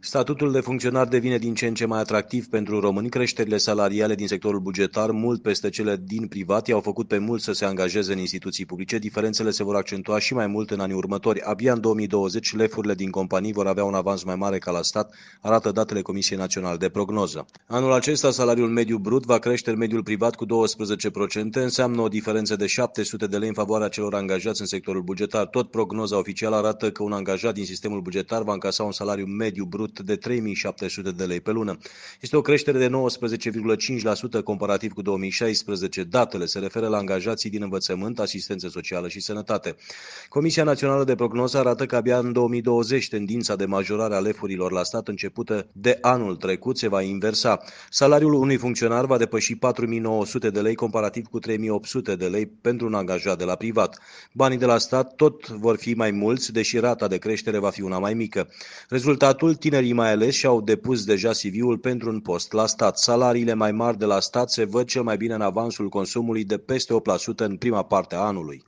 Statutul de funcționar devine din ce în ce mai atractiv pentru români. Creșterile salariale din sectorul bugetar, mult peste cele din privat, i-au făcut pe mulți să se angajeze în instituții publice. Diferențele se vor accentua și mai mult în anii următori. Abia în 2020, lefurile din companii vor avea un avans mai mare ca la stat, arată datele Comisiei Naționale de Prognoză. Anul acesta, salariul mediu brut va crește în mediul privat cu 12%, înseamnă o diferență de 700 de lei în favoarea celor angajați în sectorul bugetar. Tot prognoza oficială arată că un angajat din sistemul bugetar va încasa un salariu mediu brut brut de 3700 de lei pe lună. Este o creștere de 19,5% comparativ cu 2016. Datele se referă la angajații din învățământ, asistență socială și sănătate. Comisia Națională de Prognoză arată că abia în 2020 tendința de majorare a lefurilor la stat începută de anul trecut se va inversa. Salariul unui funcționar va depăși 4900 de lei comparativ cu 3800 de lei pentru un angajat de la privat. Banii de la stat tot vor fi mai mulți, deși rata de creștere va fi una mai mică. Rezultatul, tine. Tinerii mai ales și-au depus deja CV-ul pentru un post la stat. Salariile mai mari de la stat se văd cel mai bine în avansul consumului de peste 8% în prima parte a anului.